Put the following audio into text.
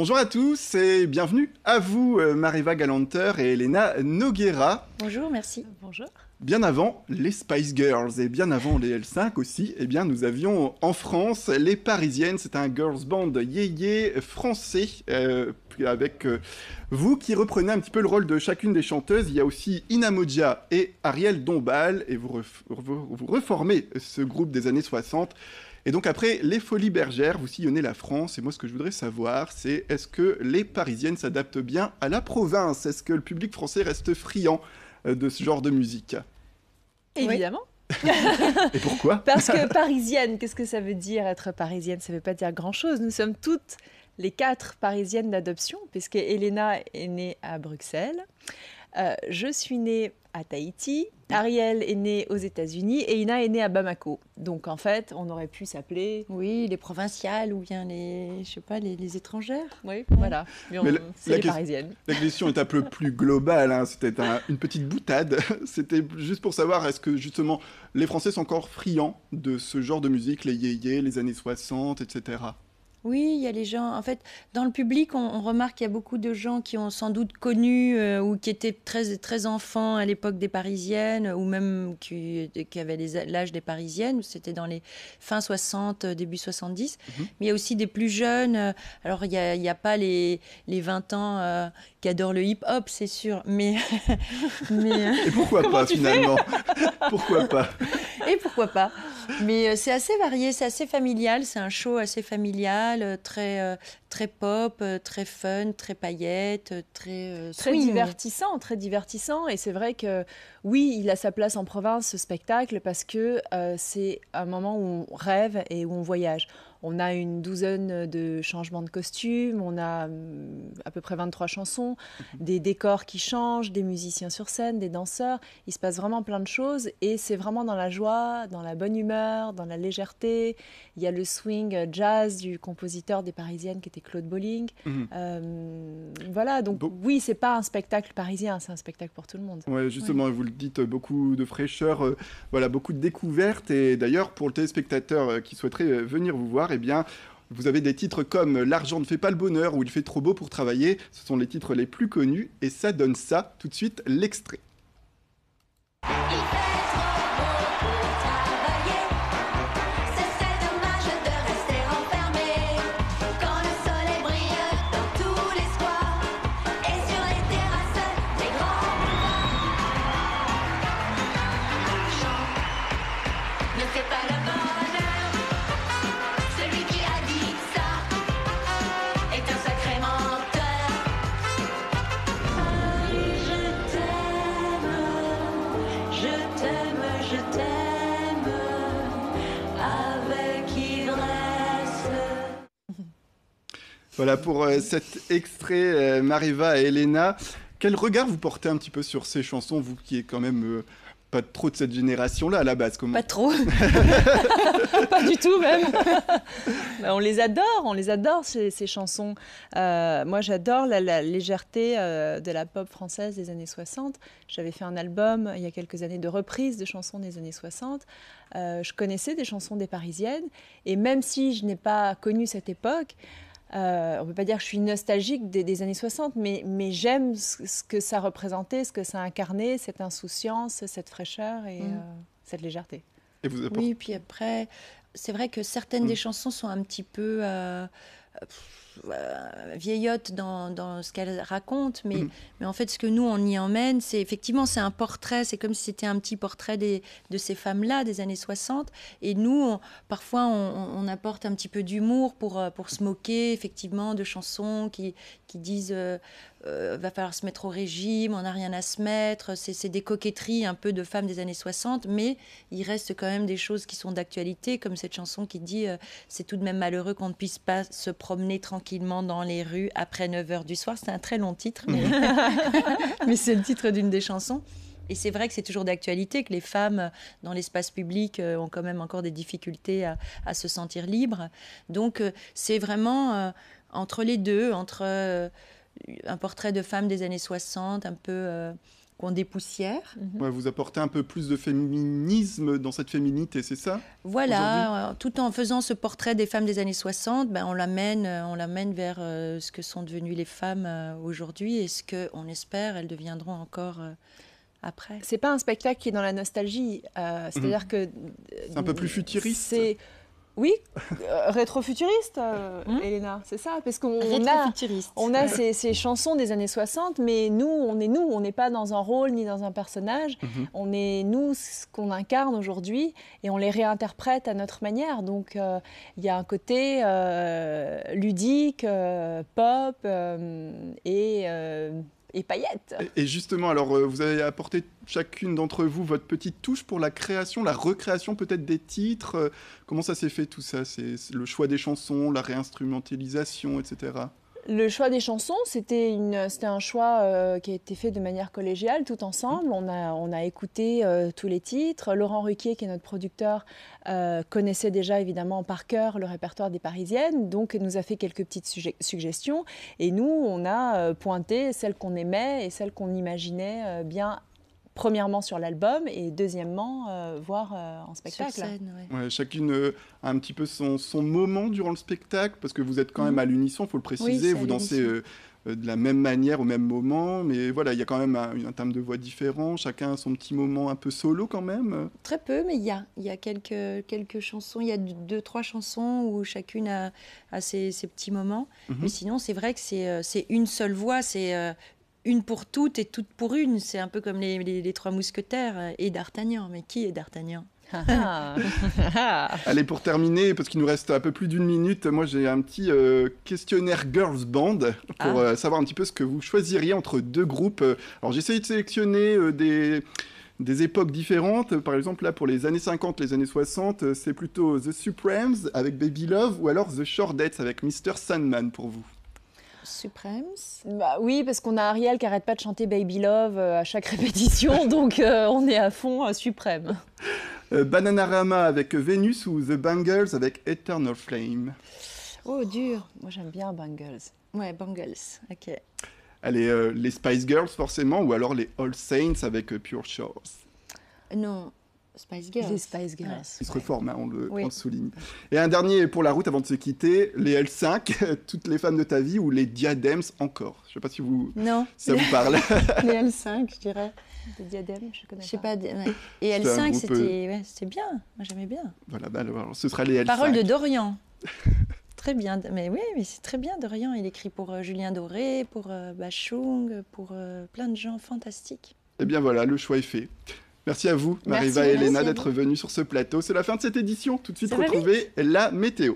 Bonjour à tous et bienvenue à vous, euh, Mariva Galanter et Elena Noguera. Bonjour, merci. Bonjour. Bien avant les Spice Girls et bien avant les L5 aussi, eh bien nous avions en France les Parisiennes, c'est un girls band yéyé français euh, avec euh, vous qui reprenez un petit peu le rôle de chacune des chanteuses. Il y a aussi Ina et Ariel Dombal et vous reformez ce groupe des années 60 et donc après, les folies bergères, vous sillonnez la France, et moi ce que je voudrais savoir, c'est est-ce que les Parisiennes s'adaptent bien à la province Est-ce que le public français reste friand euh, de ce genre de musique Évidemment. et pourquoi Parce que parisienne, qu'est-ce que ça veut dire être parisienne Ça ne veut pas dire grand-chose. Nous sommes toutes les quatre parisiennes d'adoption, puisque Elena est née à Bruxelles. Euh, je suis née à Tahiti, Ariel est née aux États-Unis et Ina est née à Bamako. Donc en fait, on aurait pu s'appeler. Oui, les provinciales ou bien les, je sais pas, les, étrangères. Oui, voilà. Mais on, les parisiennes. La question est un peu plus globale. Hein. C'était une petite boutade. C'était juste pour savoir est-ce que justement les Français sont encore friands de ce genre de musique, les yéyés, les années 60, etc. Oui, il y a les gens. En fait, dans le public, on, remarque qu'il y a beaucoup de gens qui ont sans doute connu euh, ou qui étaient très, très enfants à l'époque des Parisiennes ou même qui, avaient l'âge des Parisiennes. C'était dans les fins 60, euh, début 70. Mhm. Mais il y a aussi des plus jeunes. Euh, alors, il n'y a, pas les, les 20 ans qui adorent le hip-hop, c'est sûr. Mais, mais. Et pourquoi pas, finalement Pourquoi pas Et pourquoi pas Mais c'est assez varié, c'est assez familial. C'est un show assez familial. Euh, très, euh, très pop, euh, très fun, très paillette, très Très divertissant, très divertissant. Et c'est vrai que oui, il a sa place en province, ce spectacle, parce que c'est un moment où on rêve et où on voyage. On a une douzaine de changements de costumes, on a hum, à peu près 23 chansons, mhm. des décors qui changent, des musiciens sur scène, des danseurs. Il se passe vraiment plein de choses et c'est vraiment dans la joie, dans la bonne humeur, dans la légèreté. Il y a le swing jazz du compositeur des Parisiennes qui était Claude Bolling. Mhm. Euh, voilà, donc, oui, c'est pas un spectacle parisien, c'est un spectacle pour tout le monde. Ouais, justement, vous le dites, euh, beaucoup de fraîcheur, euh, voilà, beaucoup de découvertes. Et d'ailleurs, pour le téléspectateur qui souhaiterait venir vous voir, eh bien, vous avez des titres comme L'argent ne fait pas le bonheur ou Il fait trop beau pour travailler. Ce sont les titres les plus connus et ça donne ça. Tout de suite, l'extrait. Voilà pour euh, cet extrait, euh, Mariva et Elena. Quel regard vous portez un petit peu sur ces chansons, vous qui êtes quand même euh, pas trop de cette génération-là à la base Pas trop. pas du tout même. Bah, on les adore, on les adore ces, chansons. moi j'adore la, légèreté de la pop française des années 60. J'avais fait un album il y a quelques années de reprises de chansons des années 60. je connaissais des chansons des Parisiennes et même si je n'ai pas connu cette époque, euh, on ne peut pas dire que je suis nostalgique des, années 60, mais, j'aime ce, que ça représentait, ce que ça incarnait, cette insouciance, cette fraîcheur et mm. euh, cette légèreté. Et vous Oui, puis après, c'est vrai que certaines mm. des chansons sont un petit peu... Euh, euh, vieillotte dans, dans ce qu'elle raconte, mais, mm. mais en fait, ce que nous, on y emmène, c'est effectivement, c'est un portrait, c'est comme si c'était un petit portrait des, de ces femmes-là des années 60. Et nous, parfois, on, apporte un petit peu d'humour pour, euh, pour se moquer, effectivement, de chansons qui, qui disent euh, euh, va falloir se mettre au régime, on n'a rien à se mettre. C'est des coquetteries un peu de femmes des années 60, mais il reste quand même des choses qui sont d'actualité, comme cette chanson qui dit euh, C'est tout de même malheureux qu'on ne puisse pas se promener tranquillement dans les rues après 9 h du soir. C'est un très long titre, mais, c'est le titre d'une des chansons. Et c'est vrai que c'est toujours d'actualité que les femmes dans l'espace public euh, ont quand même encore des difficultés à, se sentir libres. Donc c'est vraiment entre les deux, entre un portrait de femme des années 60, un peu euh, qu'on dépoussière. Mhm. vous apportez un peu plus de féminisme dans cette féminité, c'est ça Voilà, euh, tout en faisant ce portrait des femmes des années 60, ben, on l'amène, euh, on l'amène vers ce que sont devenues les femmes aujourd'hui et ce que, on espère, elles deviendront encore après. C'est pas un spectacle qui est dans la nostalgie, c'est-à-dire mhm. que c'est un peu plus futuriste. Oui, euh, rétrofuturiste, euh, hein Elena, c'est ça, parce qu'on a, on a ces, chansons des années 60, mais nous, on est nous, on n'est pas dans un rôle ni dans un personnage, mhm. on est nous, ce qu'on incarne aujourd'hui, et on les réinterprète à notre manière. Donc, euh, il y a un côté ludique, pop et et paillettes. Et, justement, alors euh, vous avez apporté chacune d'entre vous votre petite touche pour la création, la recréation peut-être des titres. Euh, comment ça s'est fait tout ça C'est le choix des chansons, la réinstrumentalisation, etc. Le choix des chansons, c'était un choix euh, qui a été fait de manière collégiale, tout ensemble. On a, écouté euh, tous les titres. Laurent Ruquier, qui est notre producteur, euh, connaissait déjà évidemment par cœur le répertoire des Parisiennes, donc nous a fait quelques petites suggestions. Et nous, on a pointé celles qu'on aimait et celles qu'on imaginait bien premièrement sur l'album et deuxièmement euh, voir euh, en spectacle. chacune a euh, un petit peu son, moment durant le spectacle parce que vous êtes quand même mhm. à l'unisson, faut le préciser, vous dansez de la même manière au même moment, mais voilà, il y a quand même un, terme de voix différent, chacun a son petit moment un peu solo quand même. Très peu, mais il y a, il y a quelques, quelques chansons, il y a deux, trois chansons où chacune a, ses, petits moments, mhm. mais sinon c'est vrai que c'est une seule voix, c'est une pour toutes et toutes pour une. C'est un peu comme les, trois mousquetaires euh, et d'Artagnan. Mais qui est d'Artagnan ah, ah. Allez, pour terminer, parce qu'il nous reste un peu plus d'une minute, moi j'ai un petit euh, questionnaire Girls Band pour ah. euh, savoir un petit peu ce que vous choisiriez entre deux groupes. Alors j'ai essayé de sélectionner des, époques différentes. Par exemple, là, pour les années 50, les années 60, c'est plutôt The Supremes avec Baby Love ou alors The Shoredets avec Mr. Sandman pour vous. Supremes bah, Oui, parce qu'on a Ariel qui arrête pas de chanter Baby Love euh, à chaque répétition, donc euh, on est à fond euh, suprême. Banana Bananarama avec Venus ou The Bangles avec Eternal Flame Oh, dur Moi j'aime bien Bangles. Ouais, Bangles, ok. Allez, les Spice Girls forcément, ou alors les All Saints avec Pure Shores Non, Spice Girls. Les Spice Girls. Ouais. se hein, on, le, souligne. Et un dernier pour la route avant de se quitter, les L5, toutes les femmes de ta vie ou les Diadems encore. Je ne sais pas si vous ça vous parle. les L5, je dirais. Les diadèmes, je connais. pas. Et L5, euh, c'était bien. Moi, j'aimais bien. Voilà, bah, alors, ce sera les L5. Parole de Dorian. très bien. Mais oui, mais c'est très bien Dorian. Il écrit pour euh, Julien Doré, pour euh, Bachung, pour plein de gens fantastiques. Eh bien voilà, le choix est fait. Merci à vous, Mariva et Elena, d'être venues sur ce plateau. C'est la fin de cette édition. Tout de suite, retrouvez la météo.